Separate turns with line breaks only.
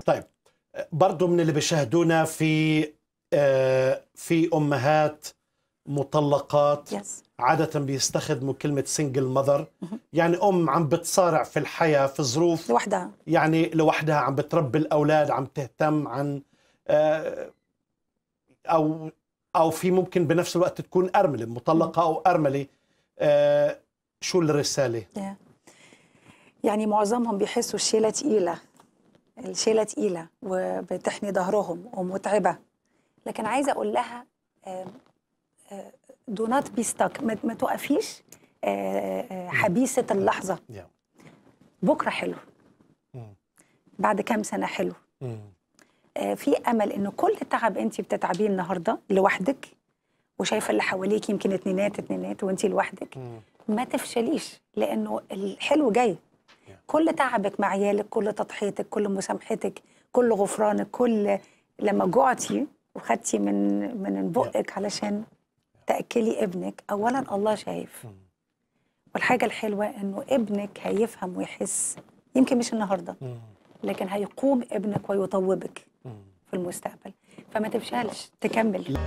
طيب برضو من اللي بيشاهدونا في آه، في امهات مطلقات yes. عادة بيستخدموا كلمة سنجل مذر يعني أم عم بتصارع في الحياة في ظروف لوحدها يعني لوحدها عم بتربي الأولاد عم تهتم عن آه، أو أو في ممكن بنفس الوقت تكون أرملة مطلقة أو أرملة آه، شو الرسالة؟
yeah. يعني معظمهم بيحسوا الشيلة تقيلة الشيله تقيله وبتحني ظهرهم ومتعبه لكن عايزه اقول لها دو نوت بي ستاك ما توقفيش آه، آه، حبيسه اللحظه بكره حلو بعد كام سنه حلو آه، في امل ان كل تعب انت بتتعبيه النهارده لوحدك وشايفه اللي حواليك يمكن اتنينات اتنينات وانت لوحدك ما تفشليش لانه الحلو جاي كل تعبك مع عيالك كل تضحيتك كل مسامحتك كل غفرانك كل لما جوعتي وخدتي من من بقك علشان تاكلي ابنك اولا الله شايف والحاجه الحلوه انه ابنك هيفهم ويحس يمكن مش النهارده لكن هيقوم ابنك ويطوبك في المستقبل فما تفشلش تكمل